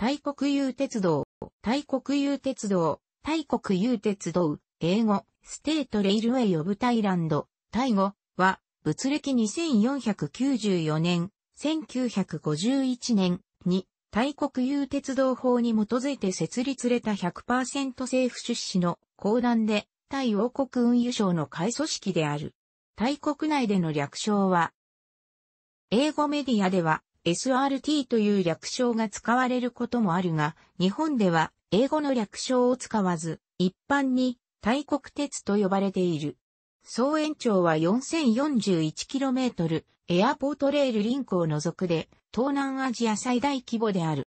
タイ国有鉄道、タイ国有鉄道、タイ国有鉄道、英語、ステートレイルウェイオブタイランド、タイ語は、物歴2494年、1951年に、タイ国有鉄道法に基づいて設立れた100%政府出資の公団で、タイ王国運輸省の会組織である。タイ国内での略称は、英語メディアでは、SRT という略称が使われることもあるが、日本では英語の略称を使わず、一般に大国鉄と呼ばれている。総延長は 4041km、エアポートレールリンクを除くで、東南アジア最大規模である。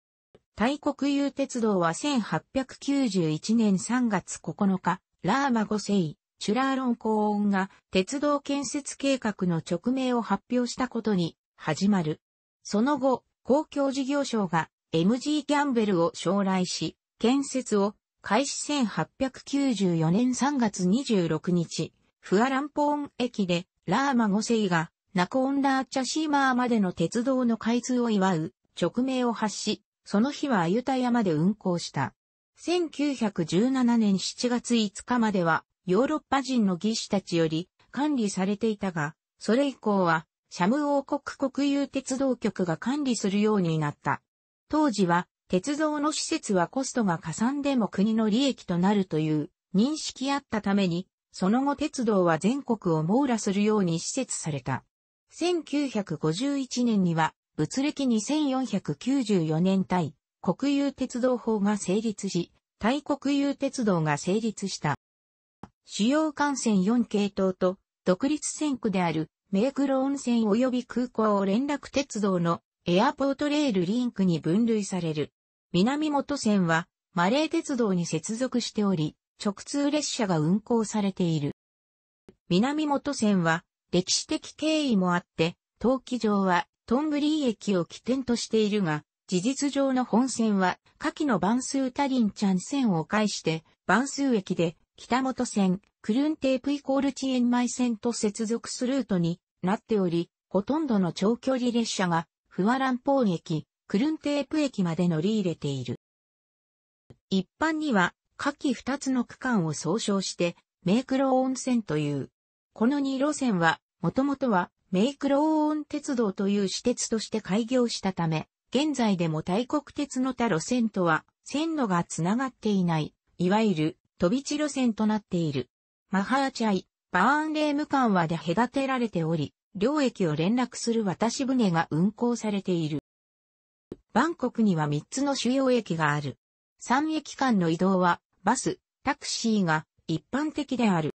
大国有鉄道は1891年3月9日、ラーマ5世、チュラーロン高音が鉄道建設計画の直命を発表したことに始まる。その後、公共事業省が MG ギャンベルを将来し、建設を開始1894年3月26日、フアランポーン駅でラーマ5世がナコンラーチャシーマーまでの鉄道の開通を祝う直命を発し、その日はアユタヤまで運行した。1917年7月5日まではヨーロッパ人の技師たちより管理されていたが、それ以降はシャム王国国有鉄道局が管理するようになった。当時は、鉄道の施設はコストが加算でも国の利益となるという認識あったために、その後鉄道は全国を網羅するように施設された。1951年には、物歴2494年対国有鉄道法が成立し、対国有鉄道が成立した。主要幹線4系統と独立線区である名黒温泉及び空港連絡鉄道のエアポートレールリンクに分類される。南本線はマレー鉄道に接続しており、直通列車が運行されている。南本線は歴史的経緯もあって、登記上はトンブリー駅を起点としているが、事実上の本線は、下記の番数タリンチャン線を介して、番数駅で、北本線、クルンテープイコールチエンマイ線と接続するルートになっており、ほとんどの長距離列車が、フワランポー駅、クルンテープ駅まで乗り入れている。一般には、下記二つの区間を総称して、メイクロ温泉という。この二路線は、もともとは、メイクロー温鉄道という私鉄として開業したため、現在でも大国鉄の他路線とは、線路がつながっていない、いわゆる飛び地路線となっている。マハーチャイ、バーンレーム間はで隔てられており、両駅を連絡する渡し船が運行されている。バンコクには3つの主要駅がある。3駅間の移動は、バス、タクシーが一般的である。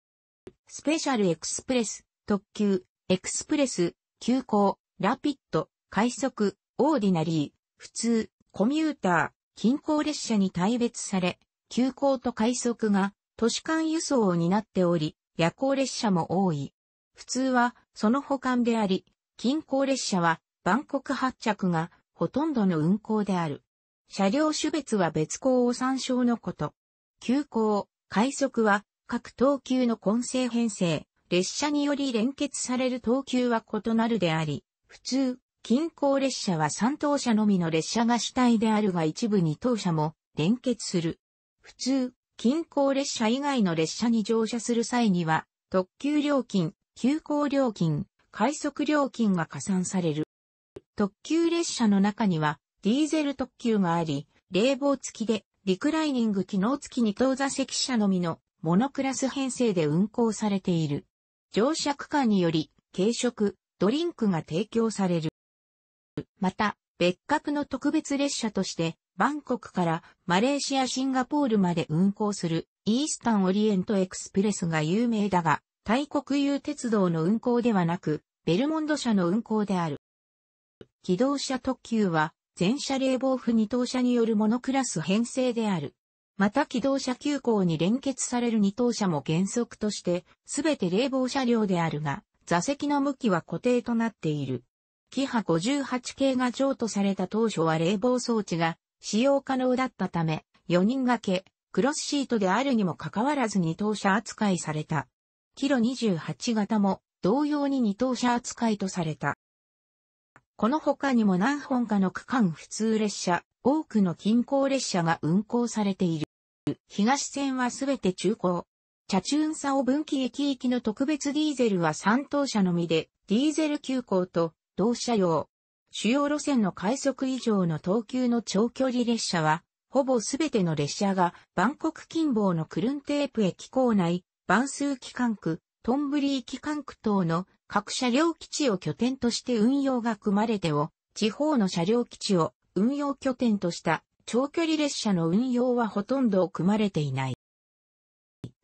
スペシャルエクスプレス、特急、エクスプレス、急行、ラピッド、快速、オーディナリー、普通、コミューター、近郊列車に大別され、急行と快速が都市間輸送を担っており、夜行列車も多い。普通はその保管であり、近郊列車はバンコク発着がほとんどの運行である。車両種別は別行を参照のこと。急行、快速は各等級の混成編成、列車により連結される等級は異なるであり、普通、近郊列車は3等車のみの列車が主体であるが一部2等車も連結する。普通、近郊列車以外の列車に乗車する際には、特急料金、急行料金、快速料金が加算される。特急列車の中には、ディーゼル特急があり、冷房付きで、リクライニング機能付きに当座席車のみの、モノクラス編成で運行されている。乗車区間により、軽食、ドリンクが提供される。また、別格の特別列車として、バンコクからマレーシア・シンガポールまで運行するイースタン・オリエント・エクスプレスが有名だが、タイ国有鉄道の運行ではなく、ベルモンド社の運行である。機動車特急は、全車冷房不二等車によるモノクラス編成である。また機動車急行に連結される2等車も原則として、すべて冷房車両であるが、座席の向きは固定となっている。キハ58系が譲渡された当初は冷房装置が使用可能だったため、4人掛け、クロスシートであるにもかかわらず二等車扱いされた。キロ28型も同様に二等車扱いとされた。この他にも何本かの区間普通列車、多くの近郊列車が運行されている。東線はすべて中高。チャチューンサオ分岐駅行きの特別ディーゼルは3等車のみで、ディーゼル急行と同車用、主要路線の快速以上の東急の長距離列車は、ほぼすべての列車が、バンコク近傍のクルンテープ駅構内、バンスー機関区、トンブリー機関区等の各車両基地を拠点として運用が組まれてを、地方の車両基地を運用拠点とした長距離列車の運用はほとんど組まれていない。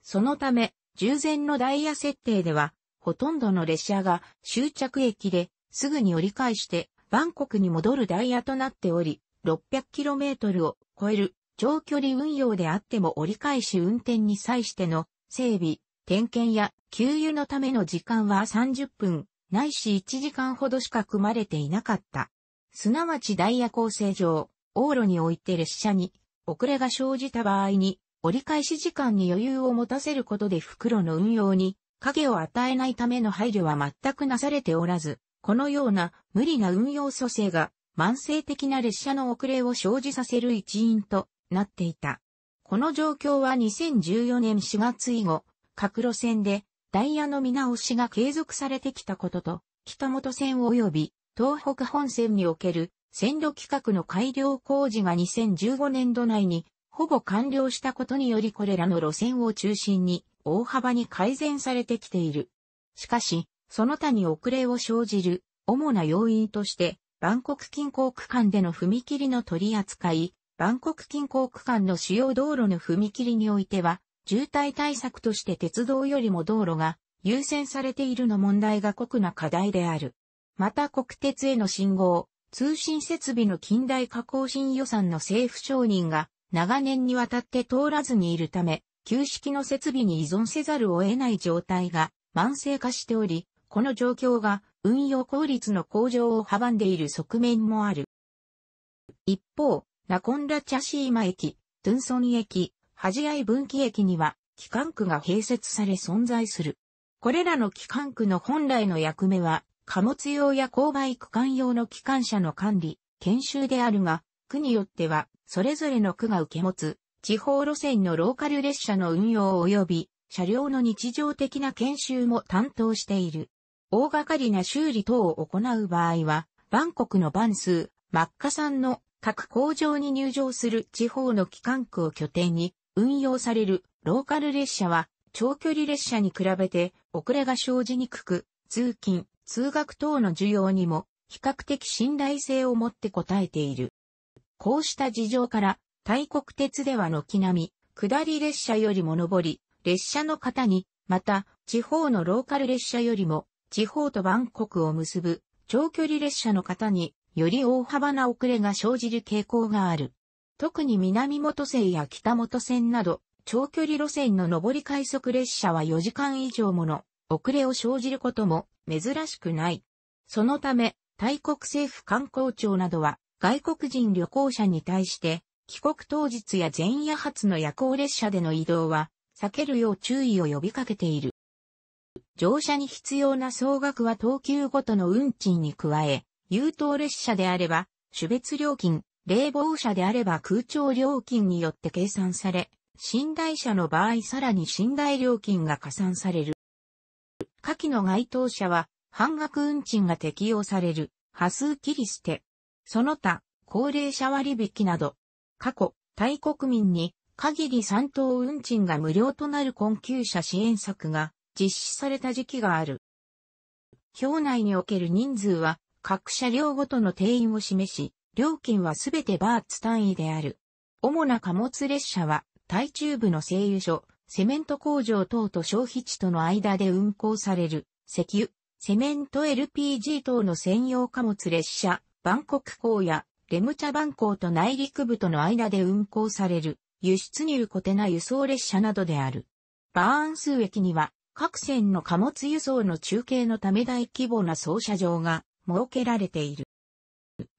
そのため、従前のダイヤ設定では、ほとんどの列車が終着駅ですぐに折り返してバンコクに戻るダイヤとなっており、600km を超える長距離運用であっても折り返し運転に際しての整備、点検や給油のための時間は30分、ないし1時間ほどしか組まれていなかった。すなわちダイヤ構成上、往路において列車に遅れが生じた場合に、折り返し時間に余裕を持たせることで袋の運用に影を与えないための配慮は全くなされておらず、このような無理な運用蘇生が慢性的な列車の遅れを生じさせる一因となっていた。この状況は2014年4月以後、各路線でダイヤの見直しが継続されてきたことと、北本線及び東北本線における線路規格の改良工事が2015年度内にほぼ完了したことによりこれらの路線を中心に大幅に改善されてきている。しかし、その他に遅れを生じる主な要因として、バンコク近郊区間での踏切の取り扱い、バンコク近郊区間の主要道路の踏切においては、渋滞対策として鉄道よりも道路が優先されているの問題が酷な課題である。また国鉄への信号、通信設備の近代化更新予算の政府承認が長年にわたって通らずにいるため、旧式の設備に依存せざるを得ない状態が慢性化しており、この状況が運用効率の向上を阻んでいる側面もある。一方、ナコンラチャシーマ駅、トゥンソン駅、ハジアイ分岐駅には、機関区が併設され存在する。これらの機関区の本来の役目は、貨物用や購買区間用の機関車の管理、研修であるが、区によっては、それぞれの区が受け持つ、地方路線のローカル列車の運用及び、車両の日常的な研修も担当している。大掛かりな修理等を行う場合は、バンコクのバンスー、マッカさんの各工場に入場する地方の機関区を拠点に運用されるローカル列車は長距離列車に比べて遅れが生じにくく、通勤、通学等の需要にも比較的信頼性を持って応えている。こうした事情から、大国鉄では軒並み、下り列車よりも上り、列車の型に、また、地方のローカル列車よりも、地方とバンコクを結ぶ長距離列車の方により大幅な遅れが生じる傾向がある。特に南本線や北本線など長距離路線の上り快速列車は4時間以上もの遅れを生じることも珍しくない。そのため、大国政府観光庁などは外国人旅行者に対して帰国当日や前夜発の夜行列車での移動は避けるよう注意を呼びかけている。乗車に必要な総額は等級ごとの運賃に加え、優等列車であれば、種別料金、冷房車であれば空調料金によって計算され、寝台車の場合さらに寝台料金が加算される。下記の該当車は半額運賃が適用される、波数切り捨て、その他、高齢者割引など、過去、タイ国民に限り3等運賃が無料となる困窮者支援策が実施された時期がある。表内における人数は各車両ごとの定員を示し、料金はすべてバーツ単位である。主な貨物列車は、台中部の製油所、セメント工場等と消費地との間で運行される、石油、セメント LPG 等の専用貨物列車、バンコク港やレムチャバン港と内陸部との間で運行される、輸出入コテナ輸送列車などである。バーンスー駅には、各線の貨物輸送の中継のため大規模な操車場が設けられている。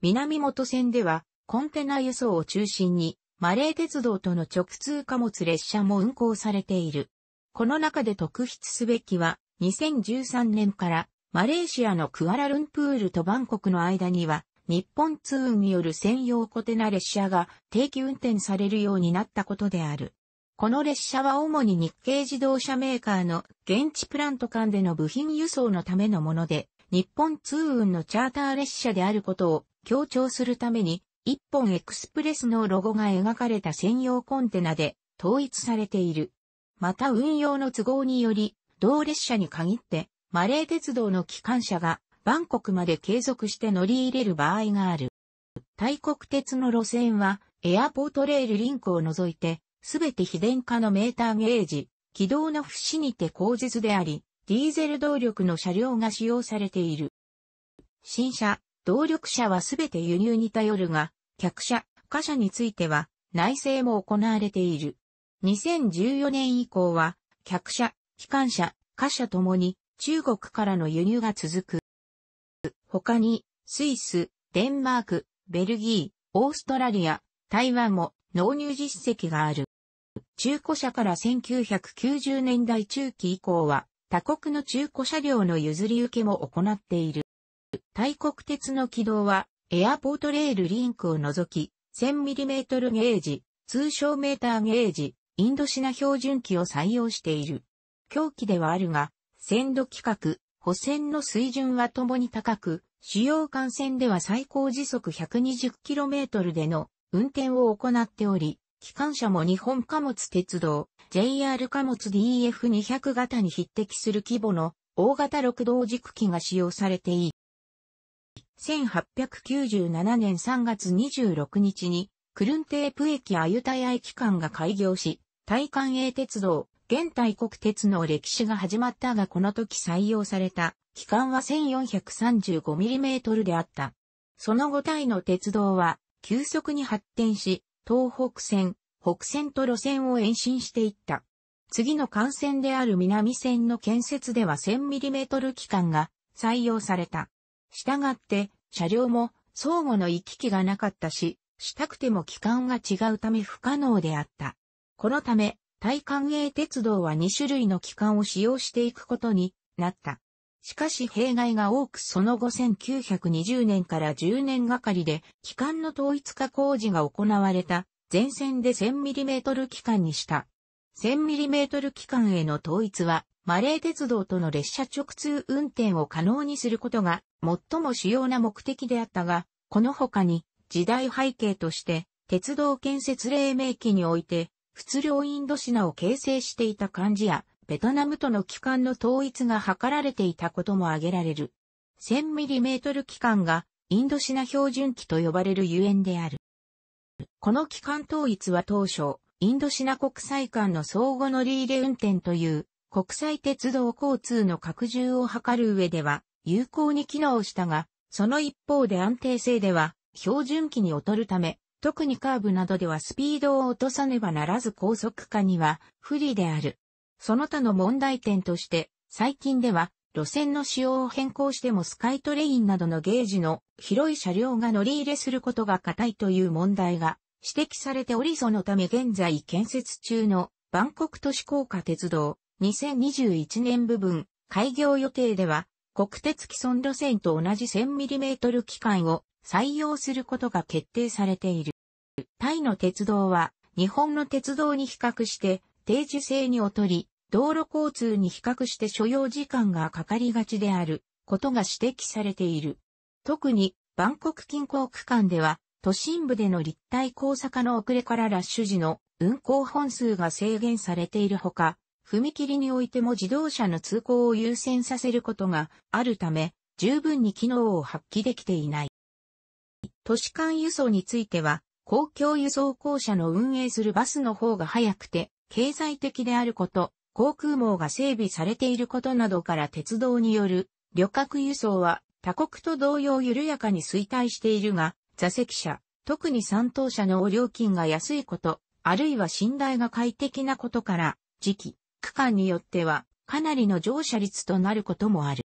南本線ではコンテナ輸送を中心にマレー鉄道との直通貨物列車も運行されている。この中で特筆すべきは2013年からマレーシアのクアラルンプールとバンコクの間には日本通運による専用コテナ列車が定期運転されるようになったことである。この列車は主に日系自動車メーカーの現地プラント間での部品輸送のためのもので、日本通運のチャーター列車であることを強調するために、一本エクスプレスのロゴが描かれた専用コンテナで統一されている。また運用の都合により、同列車に限って、マレー鉄道の機関車がバンコクまで継続して乗り入れる場合がある。大国鉄の路線は、エアポートレールリンクを除いて、すべて非電化のメーターゲージ、軌道の不死にて口実であり、ディーゼル動力の車両が使用されている。新車、動力車はすべて輸入に頼るが、客車、貨車については、内製も行われている。2014年以降は、客車、機関車、貨車ともに、中国からの輸入が続く。他に、スイス、デンマーク、ベルギー、オーストラリア、台湾も納入実績がある。中古車から1990年代中期以降は、他国の中古車両の譲り受けも行っている。大国鉄の軌道は、エアポートレールリンクを除き、1000mm ゲージ、通称メーターゲージ、インドシナ標準機を採用している。狂気ではあるが、鮮度規格、補線の水準はともに高く、主要幹線では最高時速 120km での運転を行っており、機関車も日本貨物鉄道、JR 貨物 DF200 型に匹敵する規模の大型六道軸機が使用されていい。1897年3月26日に、クルンテープ駅アユタヤ駅間が開業し、大韓営鉄道、現大国鉄の歴史が始まったがこの時採用された、機関は 1435mm であった。その後体の鉄道は、急速に発展し、東北線、北線と路線を延伸していった。次の幹線である南線の建設では 1000mm 機関が採用された。したがって、車両も相互の行き来がなかったし、したくても機関が違うため不可能であった。このため、対関営鉄道は2種類の機関を使用していくことになった。しかし弊害が多くその後1920年から10年がかりで、機関の統一化工事が行われた、前線で 1000mm 機関にした。1000mm 機関への統一は、マレー鉄道との列車直通運転を可能にすることが、最も主要な目的であったが、この他に、時代背景として、鉄道建設黎明期において、仏領インドシナを形成していた感じや、ベトナムとの機関の統一が図られていたことも挙げられる。1 0 0 0トル機関がインドシナ標準機と呼ばれるゆえんである。この機関統一は当初、インドシナ国際間の相互乗り入れ運転という国際鉄道交通の拡充を図る上では有効に機能したが、その一方で安定性では標準機に劣るため、特にカーブなどではスピードを落とさねばならず高速化には不利である。その他の問題点として、最近では、路線の仕様を変更してもスカイトレインなどのゲージの広い車両が乗り入れすることが硬いという問題が指摘されておりそのため現在建設中のバンコク都市高架鉄道2021年部分開業予定では国鉄既存路線と同じ 1000mm 機関を採用することが決定されている。タイの鉄道は日本の鉄道に比較して定時制に劣り、道路交通に比較して所要時間がかかりがちであることが指摘されている。特に、バンコク近郊区間では、都心部での立体交差化の遅れからラッシュ時の運行本数が制限されているほか、踏切においても自動車の通行を優先させることがあるため、十分に機能を発揮できていない。都市間輸送については、公共輸送公社の運営するバスの方が早くて、経済的であること、航空網が整備されていることなどから鉄道による旅客輸送は他国と同様緩やかに衰退しているが、座席車、特に三等車の料金が安いこと、あるいは寝台が快適なことから、時期、区間によってはかなりの乗車率となることもある。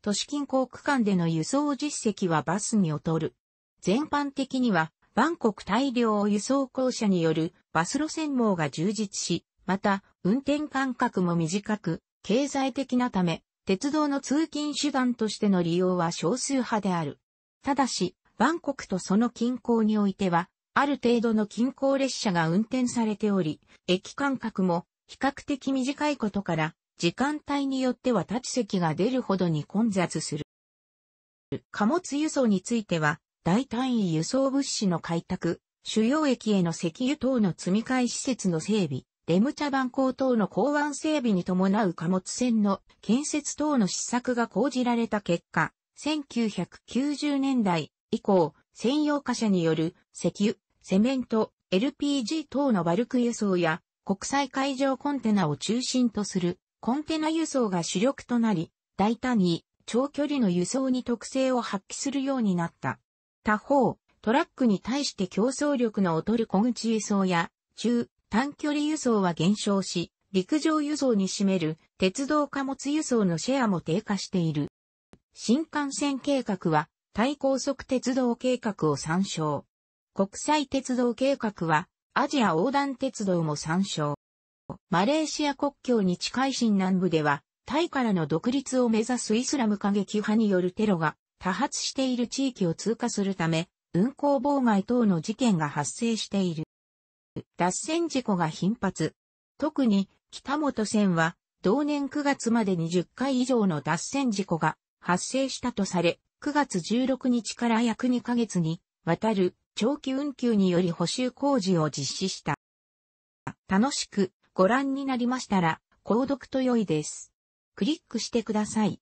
都市近郊区間での輸送実績はバスに劣る。全般的にはバンコク大量輸送公社によるバス路線網が充実し、また、運転間隔も短く、経済的なため、鉄道の通勤手段としての利用は少数派である。ただし、バンコクとその近郊においては、ある程度の近郊列車が運転されており、駅間隔も比較的短いことから、時間帯によっては立ち席が出るほどに混雑する。貨物輸送については、大単位輸送物資の開拓、主要駅への石油等の積み替え施設の整備、レムチャ番港等の港湾整備に伴う貨物船の建設等の施策が講じられた結果、1990年代以降、専用貨車による石油、セメント、LPG 等のバルク輸送や国際海上コンテナを中心とするコンテナ輸送が主力となり、大胆に長距離の輸送に特性を発揮するようになった。他方、トラックに対して競争力の劣る小口輸送や、中、短距離輸送は減少し、陸上輸送に占める鉄道貨物輸送のシェアも低下している。新幹線計画は、対高速鉄道計画を参照。国際鉄道計画は、アジア横断鉄道も参照。マレーシア国境に近い新南部では、タイからの独立を目指すイスラム過激派によるテロが多発している地域を通過するため、運行妨害等の事件が発生している。脱線事故が頻発。特に北本線は同年9月までに10回以上の脱線事故が発生したとされ、9月16日から約2ヶ月にわたる長期運休により補修工事を実施した。楽しくご覧になりましたら、購読と良いです。クリックしてください。